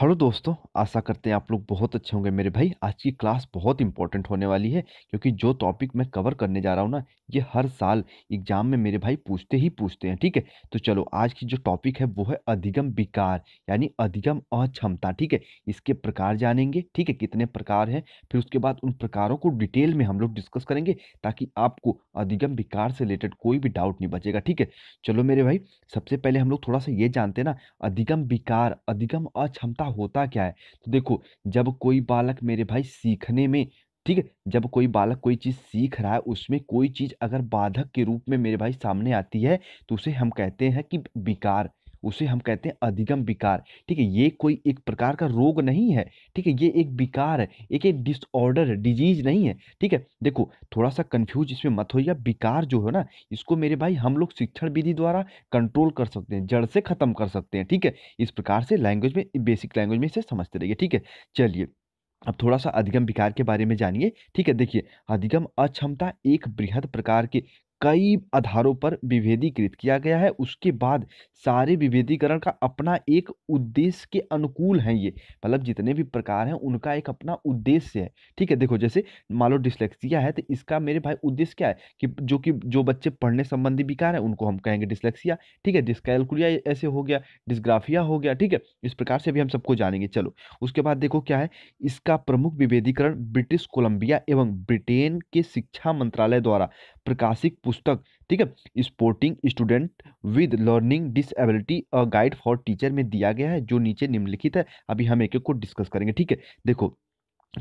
hello दोस्तों आशा करते हैं आप लोग बहुत अच्छे होंगे मेरे भाई आज की क्लास बहुत इंपॉर्टेंट होने वाली है क्योंकि जो टॉपिक मैं कवर करने जा रहा हूँ ना ये हर साल एग्जाम में मेरे भाई पूछते ही पूछते हैं ठीक है तो चलो आज की जो टॉपिक है वो है अधिगम विकार यानी अधिगम अक्षमता ठीक है इसके प्रकार जानेंगे ठीक है कितने प्रकार हैं फिर उसके बाद उन प्रकारों को डिटेल में हम लोग डिस्कस करेंगे ताकि आपको अधिगम विकार से रिलेटेड कोई भी डाउट नहीं बचेगा ठीक है चलो मेरे भाई सबसे पहले हम लोग थोड़ा सा ये जानते हैं ना अधिगम विकार अधिगम अक्षमता होता क्या है तो देखो जब कोई बालक मेरे भाई सीखने में ठीक है जब कोई बालक कोई चीज़ सीख रहा है उसमें कोई चीज़ अगर बाधक के रूप में मेरे भाई सामने आती है तो उसे हम कहते हैं कि विकार उसे हम कहते हैं अधिगम विकार ठीक है ये कोई एक प्रकार का रोग नहीं है ठीक है ये एक विकार है एक एक डिसऑर्डर डिजीज नहीं है ठीक है देखो थोड़ा सा कंफ्यूज इसमें मत होइए विकार जो है ना इसको मेरे भाई हम लोग शिक्षण विधि द्वारा कंट्रोल कर सकते हैं जड़ से ख़त्म कर सकते हैं ठीक है इस प्रकार से लैंग्वेज में बेसिक लैंग्वेज में इसे समझते रहिए ठीक है चलिए अब थोड़ा सा अधिगम विकार के बारे में जानिए ठीक है देखिए अधिगम अक्षमता एक बृहद प्रकार के कई आधारों पर विभेदीकृत किया गया है उसके बाद सारे विभेदीकरण का अपना एक उद्देश्य के अनुकूल है ये मतलब जितने भी प्रकार हैं उनका एक अपना उद्देश्य है ठीक है देखो जैसे मान लो डिस्लेक्सिया है तो इसका मेरे भाई उद्देश्य क्या है कि जो कि जो बच्चे पढ़ने संबंधी विकार है उनको हम कहेंगे डिस्लेक्सिया ठीक है डिस्कैलकुलिया ऐसे हो गया डिस्ग्राफिया हो गया ठीक है इस प्रकार से भी हम सबको जानेंगे चलो उसके बाद देखो क्या है इसका प्रमुख विभेदीकरण ब्रिटिश कोलंबिया एवं ब्रिटेन के शिक्षा मंत्रालय द्वारा प्रकाशित पुस्तक ठीक है sporting student with learning disability a guide for teacher में दिया गया है जो नीचे निम्नलिखित है अभी हम एक एक को डिस्कस करेंगे ठीक है देखो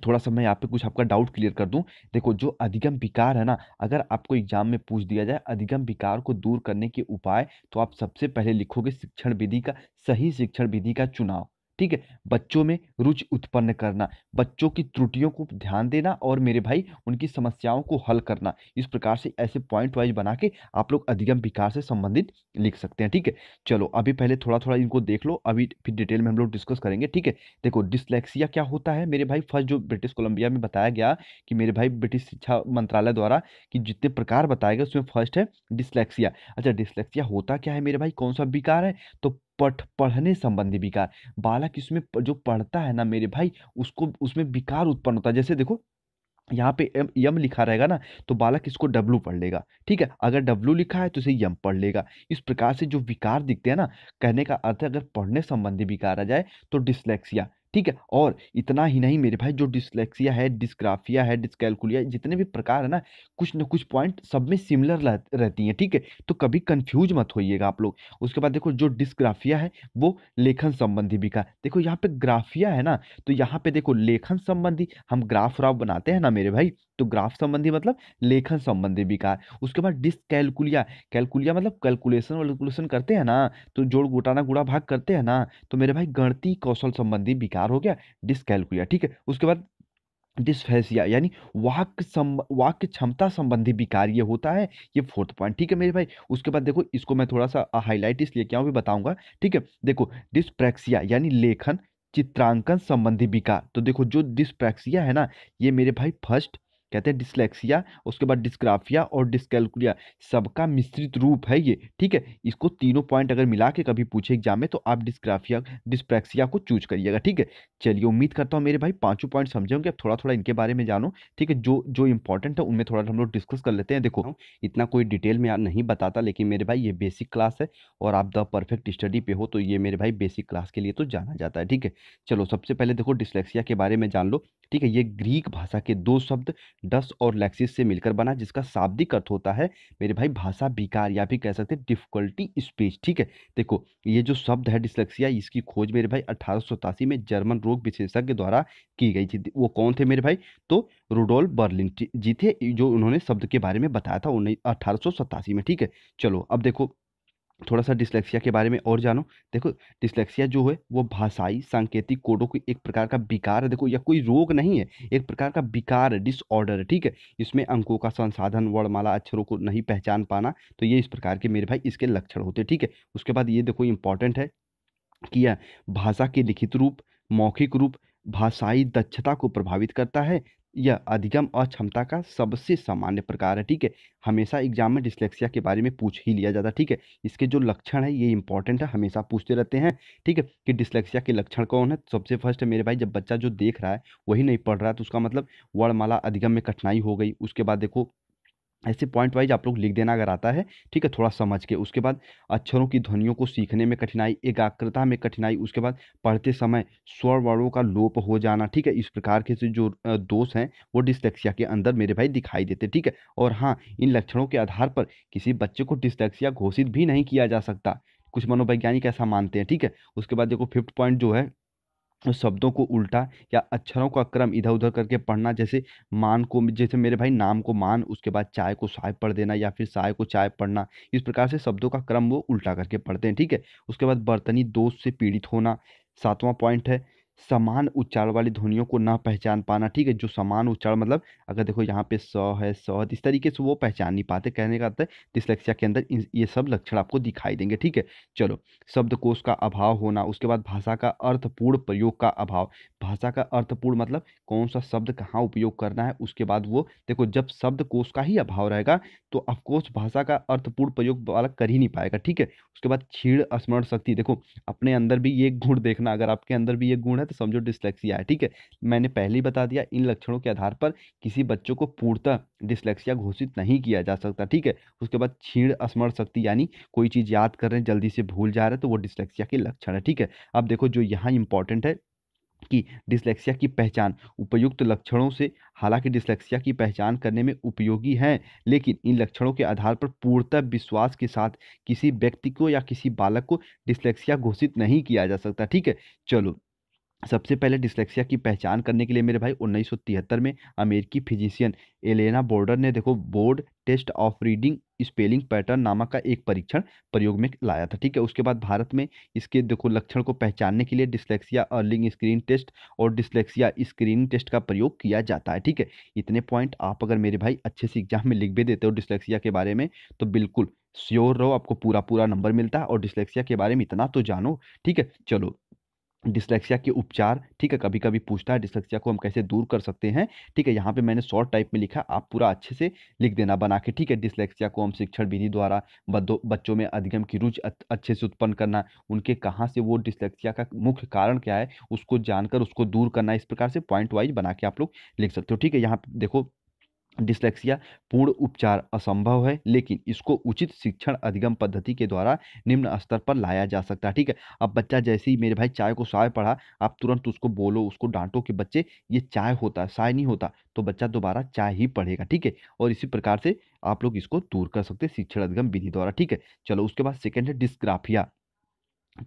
थोड़ा सा मैं यहाँ पे कुछ आपका डाउट क्लियर कर दूँ देखो जो अधिगम विकार है ना अगर आपको एग्जाम में पूछ दिया जाए अधिगम विकार को दूर करने के उपाय तो आप सबसे पहले लिखोगे शिक्षण विधि का सही शिक्षण विधि का चुनाव ठीक है बच्चों में रुचि उत्पन्न करना बच्चों की त्रुटियों को ध्यान देना और मेरे भाई उनकी समस्याओं को हल करना इस प्रकार से ऐसे पॉइंट वाइज बना के आप लोग अधिगम विकास से संबंधित लिख सकते हैं ठीक है चलो अभी पहले थोड़ा थोड़ा इनको देख लो अभी फिर डिटेल में हम लोग डिस्कस करेंगे ठीक है देखो डिसलेक्सिया क्या होता है मेरे भाई फर्स्ट जो ब्रिटिश कोलंबिया में बताया गया कि मेरे भाई ब्रिटिश शिक्षा मंत्रालय द्वारा कि जितने प्रकार बताए गए उसमें फर्स्ट है डिसलेक्सिया अच्छा डिसलेक्सिया होता क्या है मेरे भाई कौन सा विकार है तो पठ पढ़ने संबंधी विकार बालक इसमें जो पढ़ता है ना मेरे भाई उसको उसमें विकार उत्पन्न होता है जैसे देखो यहाँ पे एम यम लिखा रहेगा ना तो बालक इसको डब्लू पढ़ लेगा ठीक है अगर डब्लू लिखा है तो इसे यम पढ़ लेगा इस प्रकार से जो विकार दिखते हैं ना कहने का अर्थ है अगर पढ़ने संबंधी विकार आ जाए तो डिस्लेक्सिया ठीक है और इतना ही नहीं मेरे भाई जो डिसलेक्सिया है डिस्क्राफिया है डिस्कैलकुलिया जितने भी प्रकार है ना कुछ ना कुछ पॉइंट सब में सिमिलर रहती हैं ठीक है तो कभी कन्फ्यूज मत होइएगा आप लोग उसके बाद देखो जो डिस्क्राफिया है वो लेखन संबंधी भी का देखो यहाँ पे ग्राफिया है ना तो यहाँ पे देखो लेखन संबंधी हम ग्राफ व्राफ बनाते हैं ना मेरे भाई तो ग्राफ संबंधी मतलब लेखन संबंधी विकार उसके बाद डिस्कैलकुलिया कैलकुलिया मतलब कैलकुलेशन वैलकुलेशन करते हैं ना तो जोड़ गोटाना गुड़ा भाग करते हैं ना तो मेरे भाई गणती कौशल संबंधी विकार हो गया डिस्कैलकुलिया ठीक है उसके बाद डिसफेसिया यानी वाक्य सम वाक्य क्षमता संबंधी विकार ये होता है ये फोर्थ पॉइंट ठीक है मेरे भाई उसके बाद देखो इसको मैं थोड़ा सा हाईलाइट इसलिए क्या भी बताऊंगा ठीक है देखो डिस्प्रैक्सिया यानी लेखन चित्रांकन संबंधी विकार तो देखो जो डिस्प्रैक्सिया है ना ये मेरे भाई फर्स्ट कहते हैं डिस्लेक्सिया उसके बाद डिस्क्राफिया और डिस्कैलकुलिया सबका मिश्रित रूप है ये ठीक है इसको तीनों पॉइंट अगर मिला के कभी पूछे एग्जाम में तो आप डिस्क्राफिया डिस्प्रैक्सिया को चूज करिएगा ठीक है चलिए उम्मीद करता हूँ मेरे भाई पांचों पॉइंट समझे होंगे अब थोड़ा थोड़ा इनके बारे में जानो ठीक है जो जो इंपॉर्टेंट है उनमें थोड़ा हम लोग डिस्कस कर लेते हैं देखो इतना कोई डिटेल में नहीं बताता लेकिन मेरे भाई ये बेसिक क्लास है और आप द परफेक्ट स्टडी पे हो तो ये मेरे भाई बेसिक क्लास के लिए तो जाना जाता है ठीक है चलो सबसे पहले देखो डिस्लेक्सिया के बारे में जान लो ठीक है ये ग्रीक भाषा के दो शब्द डस और लैक्सिस से मिलकर बना जिसका शाब्दिक अर्थ होता है मेरे भाई भाषा विकार या भी कह सकते हैं डिफिकल्टी स्पीच ठीक है देखो ये जो शब्द है डिसलेक्सिया इसकी खोज मेरे भाई अठारह में जर्मन रोग विशेषज्ञ द्वारा की गई थी वो कौन थे मेरे भाई तो रूडोल बर्लिन जी थे जो उन्होंने शब्द के बारे में बताया था उन्हें अठारह में ठीक है चलो अब देखो थोड़ा सा डिस्लेक्सिया के बारे में और जानो देखो डिस्लेक्सिया जो है वो भाषाई सांकेतिक कोडों की एक प्रकार का विकार है देखो या कोई रोग नहीं है एक प्रकार का विकार डिसऑर्डर ठीक है इसमें अंकों का संसाधन वर्णमाला अक्षरों को नहीं पहचान पाना तो ये इस प्रकार के मेरे भाई इसके लक्षण होते ठीक है उसके बाद ये देखो इंपॉर्टेंट है कि यह भाषा के लिखित रूप मौखिक रूप भाषाई दक्षता को प्रभावित करता है यह अधिगम अक्षमता का सबसे सामान्य प्रकार है ठीक है हमेशा एग्जाम में डिस्लेक्सिया के बारे में पूछ ही लिया जाता है ठीक है इसके जो लक्षण है ये इंपॉर्टेंट है हमेशा पूछते रहते हैं ठीक है कि डिस्लेक्सिया के लक्षण कौन है सबसे फर्स्ट मेरे भाई जब बच्चा जो देख रहा है वही नहीं पढ़ रहा है तो उसका मतलब वर्णमाला अधिगम में कठिनाई हो गई उसके बाद देखो ऐसे पॉइंट वाइज आप लोग लिख देना अगर आता है ठीक है थोड़ा समझ के उसके बाद अक्षरों की ध्वनियों को सीखने में कठिनाई एकाग्रता में कठिनाई उसके बाद पढ़ते समय स्वर वर्णों का लोप हो जाना ठीक है इस प्रकार के से जो दोष हैं वो डिस्टेक्सिया के अंदर मेरे भाई दिखाई देते ठीक है और हाँ इन लक्षणों के आधार पर किसी बच्चे को डिस्टेक्सिया घोषित भी नहीं किया जा सकता कुछ मनोवैज्ञानिक ऐसा मानते हैं ठीक है उसके बाद देखो फिफ्थ पॉइंट जो है शब्दों को उल्टा या अक्षरों का क्रम इधर उधर करके पढ़ना जैसे मान को जैसे मेरे भाई नाम को मान उसके बाद चाय को साय पढ़ देना या फिर साय को चाय पढ़ना इस प्रकार से शब्दों का क्रम वो उल्टा करके पढ़ते हैं ठीक है उसके बाद बर्तनी दोष से पीड़ित होना सातवां पॉइंट है समान उच्चारण वाली ध्वनियों को ना पहचान पाना ठीक है जो समान उच्चारण मतलब अगर देखो यहाँ पे स है स तो इस तरीके से वो पहचान नहीं पाते कहने का अर्थ है के अंदर ये सब लक्षण आपको दिखाई देंगे ठीक है चलो शब्दकोश का अभाव होना उसके बाद भाषा का अर्थपूर्ण प्रयोग का अभाव भाषा का अर्थपूर्ण मतलब कौन सा शब्द कहाँ उपयोग करना है उसके बाद वो देखो जब कोश का ही अभाव रहेगा तो अफकोर्स भाषा का अर्थपूर्ण प्रयोग वाला कर ही नहीं पाएगा ठीक है उसके बाद छीड़ स्मरण शक्ति देखो अपने अंदर भी ये गुण देखना अगर आपके अंदर भी ये गुण है है तो समझो डिस्लेक्सिया है ठीक है मैंने पहले ही बता दिया इन लक्षणों के आधार पर किसी बच्चों को पूर्णतः डिस्लेक्सिया घोषित नहीं किया जा सकता ठीक है उसके बाद छीण स्मरण शक्ति यानी कोई चीज़ याद कर रहे हैं जल्दी से भूल जा रहे हैं तो वो डिस्लेक्सिया के लक्षण है ठीक है अब देखो जो यहाँ इंपॉर्टेंट है कि डिस्लेक्सिया की पहचान उपयुक्त लक्षणों से हालांकि डिस्लेक्सिया की पहचान करने में उपयोगी हैं लेकिन इन लक्षणों के आधार पर पूर्णतः विश्वास के साथ किसी व्यक्ति को या किसी बालक को डिस्लेक्सिया घोषित नहीं किया जा सकता ठीक है चलो सबसे पहले डिस्लेक्सिया की पहचान करने के लिए मेरे भाई 1973 में अमेरिकी फिजिशियन एलेना बोर्डर ने देखो बोर्ड test of reading spelling pattern नामक का एक परीक्षण प्रयोग में लाया था ठीक है उसके बाद भारत में इसके देखो लक्षण को पहचानने के लिए डिस्लेक्सिया अर्लिंग स्क्रीन टेस्ट और डिस्लेक्सिया स्क्रीन टेस्ट का प्रयोग किया जाता है ठीक है इतने पॉइंट आप अगर मेरे भाई अच्छे से एग्जाम में लिख भी देते हो डिस्लेक्सिया के बारे में तो बिल्कुल श्योर रहो आपको पूरा पूरा नंबर मिलता है और डिस्लेक्सिया के बारे में इतना तो जानो ठीक है चलो डिस्लेक्सिया के उपचार ठीक है कभी कभी पूछता है डिस्लेक्सिया को हम कैसे दूर कर सकते हैं ठीक है यहाँ पे मैंने शॉर्ट टाइप में लिखा आप पूरा अच्छे से लिख देना बना के ठीक है डिस्लेक्सिया को हम शिक्षण विधि द्वारा बच्चों में अधिगम की रुचि अच्छे से उत्पन्न करना उनके कहाँ से वो डिस्लेक्सिया का मुख्य कारण क्या है उसको जानकर उसको दूर करना इस प्रकार से पॉइंट वाइज बना के आप लोग लिख सकते हो ठीक है यहाँ देखो डिस्लेक्सिया पूर्ण उपचार असंभव है लेकिन इसको उचित शिक्षण अधिगम पद्धति के द्वारा निम्न स्तर पर लाया जा सकता है ठीक है अब बच्चा जैसे ही मेरे भाई चाय को साय पढ़ा आप तुरंत उसको बोलो उसको डांटो कि बच्चे ये चाय होता है साय नहीं होता तो बच्चा दोबारा चाय ही पढ़ेगा ठीक है और इसी प्रकार से आप लोग इसको दूर कर सकते शिक्षण अधिगम विधि द्वारा ठीक है चलो उसके बाद सेकेंड है डिस्ग्राफिया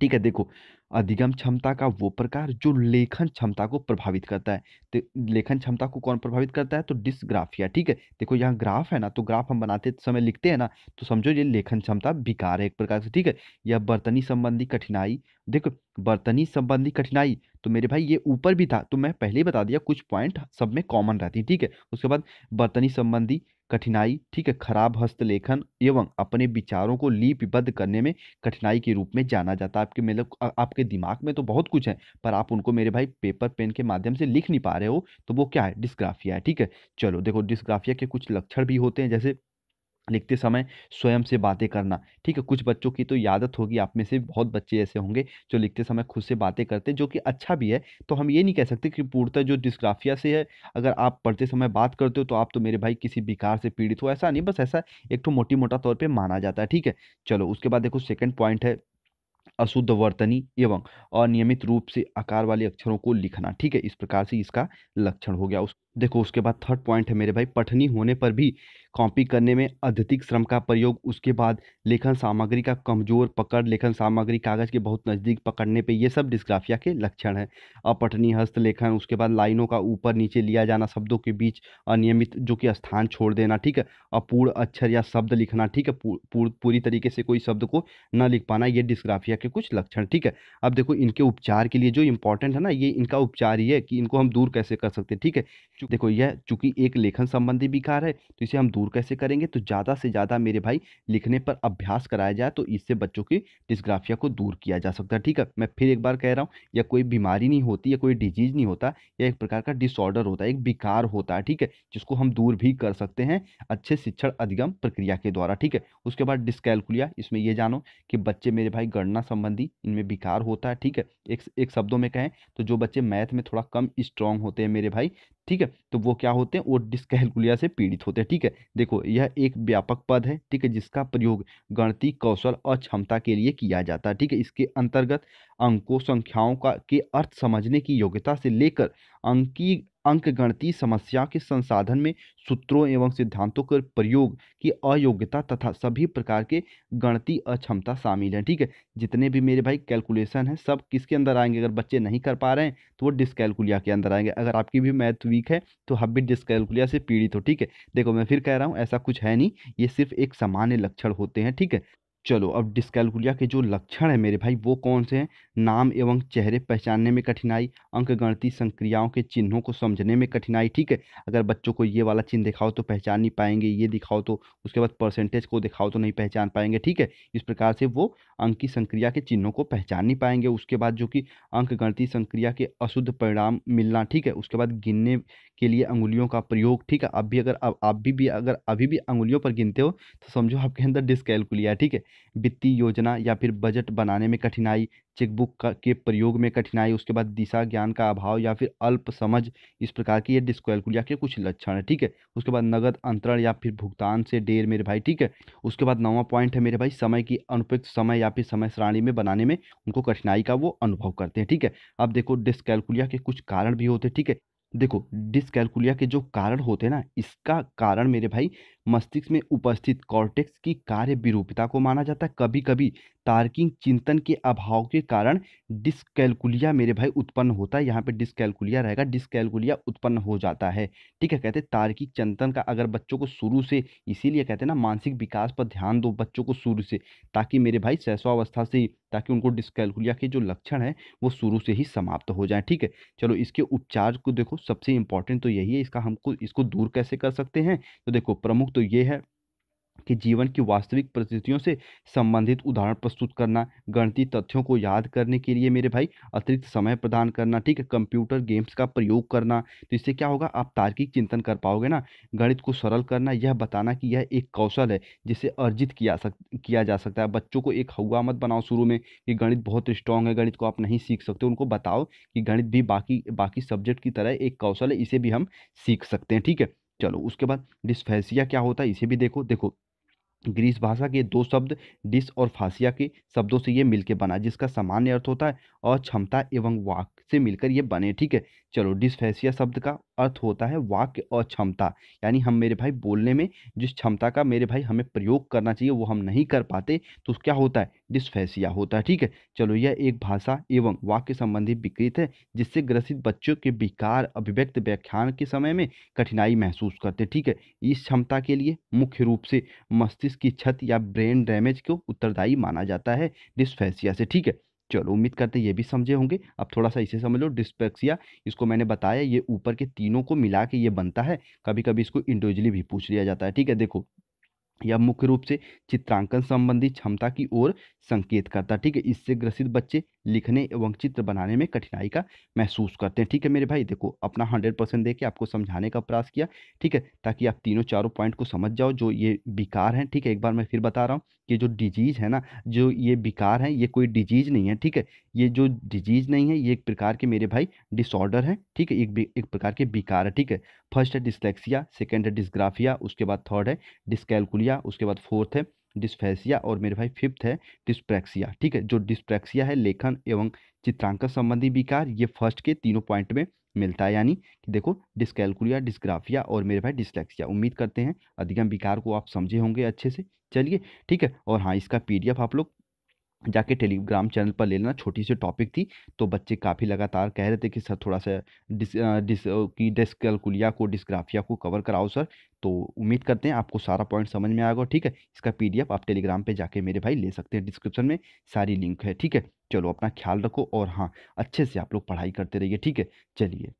ठीक है देखो अधिगम क्षमता का वो प्रकार जो लेखन क्षमता को प्रभावित करता है तो लेखन क्षमता को कौन प्रभावित करता है तो डिस्ग्राफिया ठीक है देखो यहाँ ग्राफ है ना तो ग्राफ हम बनाते समय लिखते हैं ना तो समझो ये लेखन क्षमता बिकार है एक प्रकार से ठीक है या बर्तनी संबंधी कठिनाई देखो बर्तनी संबंधी कठिनाई तो मेरे भाई ये ऊपर भी था तो मैं पहले ही बता दिया कुछ पॉइंट सब में कॉमन रहती ठीक है उसके बाद बर्तनी संबंधी कठिनाई ठीक है खराब हस्तलेखन एवं अपने विचारों को लिपिबद्ध करने में कठिनाई के रूप में जाना जाता है आपके मतलब आपके दिमाग में तो बहुत कुछ है पर आप उनको मेरे भाई पेपर पेन के माध्यम से लिख नहीं पा रहे हो तो वो क्या है डिस्ग्राफिया है ठीक है चलो देखो डिस्ग्राफिया के कुछ लक्षण भी होते हैं जैसे लिखते समय स्वयं से बातें करना ठीक है कुछ बच्चों की तो आदत होगी आप में से बहुत बच्चे ऐसे होंगे जो लिखते समय खुद से बातें करते जो कि अच्छा भी है तो हम ये नहीं कह सकते कि पूर्णतः जो डिस्ग्राफिया से है अगर आप पढ़ते समय बात करते हो तो आप तो मेरे भाई किसी विकार से पीड़ित हो ऐसा नहीं बस ऐसा एक तो मोटी मोटा तौर पर माना जाता है ठीक है चलो उसके बाद देखो सेकेंड पॉइंट है अशुद्ध वर्तनी एवं अनियमित रूप से आकार वाले अक्षरों को लिखना ठीक है इस प्रकार से इसका लक्षण हो गया उस देखो उसके बाद थर्ड पॉइंट है मेरे भाई पठनी होने पर भी कॉपी करने में अधिक श्रम का प्रयोग उसके बाद लेखन सामग्री का कमजोर पकड़ लेखन सामग्री कागज के बहुत नज़दीक पकड़ने पे ये सब डिस्ग्राफिया के लक्षण हैं अपठनी हस्तलेखन उसके बाद लाइनों का ऊपर नीचे लिया जाना शब्दों के बीच अनियमित जो कि स्थान छोड़ देना ठीक है अपूर्ण अक्षर या शब्द लिखना ठीक है पूर, पूर, पूरी तरीके से कोई शब्द को न लिख पाना ये डिस्ग्राफिया के कुछ लक्षण ठीक है अब देखो इनके उपचार के लिए जो इंपॉर्टेंट है ना ये इनका उपचार ये है कि इनको हम दूर कैसे कर सकते ठीक है देखो यह चूंकि एक लेखन संबंधी विकार है तो इसे हम दूर कैसे करेंगे तो ज़्यादा से ज़्यादा मेरे भाई लिखने पर अभ्यास कराया जाए तो इससे बच्चों की डिस्ग्राफिया को दूर किया जा सकता है ठीक है मैं फिर एक बार कह रहा हूँ या कोई बीमारी नहीं होती या कोई डिजीज़ नहीं होता या एक प्रकार का डिसऑर्डर होता है एक विकार होता है ठीक है जिसको हम दूर भी कर सकते हैं अच्छे शिक्षण अधिगम प्रक्रिया के द्वारा ठीक है उसके बाद डिस्कैलकुलिया इसमें यह जानो कि बच्चे मेरे भाई गणना संबंधी इनमें विकार होता है ठीक है एक एक शब्दों में कहें तो जो बच्चे मैथ में थोड़ा कम स्ट्रांग होते हैं मेरे भाई ठीक है तो वो क्या होते हैं वो डिस्कहलकुलिया से पीड़ित होते हैं ठीक है देखो यह एक व्यापक पद है ठीक है जिसका प्रयोग गणती कौशल और क्षमता के लिए किया जाता है ठीक है इसके अंतर्गत अंकों संख्याओं का के अर्थ समझने की योग्यता से लेकर अंकी अंकगणितीय समस्या के संसाधन में सूत्रों एवं सिद्धांतों के प्रयोग की अयोग्यता तथा सभी प्रकार के गणितीय अक्षमता शामिल है ठीक है जितने भी मेरे भाई कैलकुलेशन है सब किसके अंदर आएंगे अगर बच्चे नहीं कर पा रहे हैं तो वो डिस्कैलकुलिया के अंदर आएंगे अगर आपकी भी मैथ वीक है तो हम भी डिस्कैलकुलिया से पीड़ित हो ठीक है देखो मैं फिर कह रहा हूँ ऐसा कुछ है नहीं ये सिर्फ एक सामान्य लक्षण होते हैं ठीक है चलो अब डिस्कैलकुलिया के जो लक्षण हैं मेरे भाई वो कौन से हैं नाम एवं चेहरे पहचानने में कठिनाई अंक गणति संक्रियाओं के चिन्हों को समझने में कठिनाई ठीक है अगर बच्चों को ये वाला चिन्ह दिखाओ तो पहचान नहीं पाएंगे ये दिखाओ तो उसके बाद परसेंटेज को दिखाओ तो नहीं पहचान पाएंगे ठीक है इस प्रकार से वो अंक की संक्रिया के चिन्हों को पहचान नहीं पाएंगे उसके बाद जो कि अंक गणती संक्रिया के अशुद्ध परिणाम मिलना ठीक है उसके बाद गिनने के लिए अंगुलियों का प्रयोग ठीक है अब भी अगर आप भी, भी अगर अभी भी अंगुलियों पर गिनते हो तो समझो आपके अंदर डिस्कैलकुलिया ठीक है वित्तीय योजना या फिर बजट बनाने में कठिनाई चेकबुक का के प्रयोग में कठिनाई उसके बाद दिशा ज्ञान का अभाव या फिर अल्प समझ इस प्रकार की ये डिस्कैलकुलिया के कुछ लक्षण है ठीक है उसके बाद नगद अंतरण या फिर भुगतान से देर मेरे भाई ठीक है उसके बाद नवा पॉइंट है मेरे भाई समय की अनुपयुक्त समय या फिर समय श्रेणी में बनाने में उनको कठिनाई का वो अनुभव करते हैं ठीक है अब देखो डिस्कैलकुलिया के कुछ कारण भी होते हैं ठीक है देखो डिसकैलकुलिया के जो कारण होते हैं ना इसका कारण मेरे भाई मस्तिष्क में उपस्थित कॉर्टेक्स की कार्य विरूपता को माना जाता है कभी कभी तार्किक चिंतन के अभाव के कारण डिसकैलकुलिया मेरे भाई उत्पन्न होता है यहाँ पे डिसकैलकुलिया रहेगा डिसकैलकुलिया उत्पन्न हो जाता है ठीक है कहते तार्किक चिंतन का अगर बच्चों को शुरू से इसीलिए कहते हैं ना मानसिक विकास पर ध्यान दो बच्चों को शुरू से ताकि मेरे भाई शैशवावस्था से ही ताकि उनको डिस्कैलकुलिया के जो लक्षण है वो शुरू से ही समाप्त हो जाए ठीक है चलो इसके उपचार को देखो सबसे इंपॉर्टेंट तो यही है इसका हमको इसको दूर कैसे कर सकते हैं तो देखो प्रमुख तो ये है के जीवन की वास्तविक परिस्थितियों से संबंधित उदाहरण प्रस्तुत करना गणती तथ्यों को याद करने के लिए मेरे भाई अतिरिक्त समय प्रदान करना ठीक है कंप्यूटर गेम्स का प्रयोग करना तो इससे क्या होगा आप तार्किक चिंतन कर पाओगे ना गणित को सरल करना यह बताना कि यह एक कौशल है जिसे अर्जित किया सक किया जा सकता है बच्चों को एक हवा मत बनाओ शुरू में कि गणित बहुत स्ट्रांग है गणित को आप नहीं सीख सकते उनको बताओ कि गणित भी बाकी बाकी सब्जेक्ट की तरह एक कौशल है इसे भी हम सीख सकते हैं ठीक है चलो उसके बाद डिस्फेसिया क्या होता है इसे भी देखो देखो ग्रीस भाषा के दो शब्द डिस और फासिया के शब्दों से ये मिलकर बना जिसका सामान्य अर्थ होता है और क्षमता एवं वाक से मिलकर ये बने ठीक है चलो डिसफेसिया शब्द का अर्थ होता है वाक्य और क्षमता यानी हम मेरे भाई बोलने में जिस क्षमता का मेरे भाई हमें प्रयोग करना चाहिए वो हम नहीं कर पाते तो क्या होता है डिस्फेसिया होता है ठीक है चलो यह एक भाषा एवं वाक्य संबंधी विकृत है जिससे ग्रसित बच्चों के विकार अभिव्यक्त व्याख्यान के समय में कठिनाई महसूस करते ठीक है इस क्षमता के लिए मुख्य रूप से मस्तिष्क की छत या ब्रेन डैमेज को उत्तरदायी माना जाता है डिस्फेसिया से ठीक है चलो उम्मीद करते हैं ये भी समझे होंगे अब थोड़ा सा इसे समझ लो डिस्पेक्सिया इसको मैंने बताया ये ऊपर के तीनों को मिला के ये बनता है कभी कभी इसको इंडिविजुअली भी पूछ लिया जाता है ठीक है देखो यह मुख्य रूप से चित्रांकन संबंधी क्षमता की ओर संकेत करता है ठीक है इससे ग्रसित बच्चे लिखने एवं चित्र बनाने में कठिनाई का महसूस करते हैं ठीक है मेरे भाई देखो अपना हंड्रेड परसेंट दे के आपको समझाने का प्रयास किया ठीक है ताकि आप तीनों चारों पॉइंट को समझ जाओ जो ये विकार हैं ठीक है एक बार मैं फिर बता रहा हूँ कि जो डिजीज़ है ना जो ये विकार है ये कोई डिजीज़ नहीं है ठीक है ये जो डिजीज़ नहीं है ये एक प्रकार के मेरे भाई डिसऑर्डर है ठीक है एक एक प्रकार के विकार है ठीक है फर्स्ट है डिस्लेक्सिया सेकेंड है डिस्ग्राफिया उसके बाद थर्ड है डिस्कैलकुलिया डिस्प्लेक्सिया उसके बाद फोर्थ है डिस्फेसिया और मेरे भाई फिफ्थ है डिस्प्रेक्सिया ठीक है जो डिस्प्रेक्सिया है लेखन एवं चित्रांकन संबंधी विकार ये फर्स्ट के तीनों पॉइंट में मिलता है यानी कि देखो डिस्कैलकुलिया डिस्ग्राफिया और मेरे भाई डिस्लेक्सिया उम्मीद करते हैं अधिगम विकार को आप समझे होंगे अच्छे से चलिए ठीक है और हाँ इसका पीडीएफ आप लोग जाके टेलीग्राम चैनल पर ले लेना छोटी सी टॉपिक थी तो बच्चे काफ़ी लगातार कह रहे थे कि सर थोड़ा सा डिस डिस की डिस्कलकुलिया को डिस्ग्राफिया को कवर कराओ सर तो उम्मीद करते हैं आपको सारा पॉइंट समझ में आएगा ठीक है इसका पीडीएफ आप टेलीग्राम पे जाके मेरे भाई ले सकते हैं डिस्क्रिप्शन में सारी लिंक है ठीक है चलो अपना ख्याल रखो और हाँ अच्छे से आप लोग पढ़ाई करते रहिए ठीक है चलिए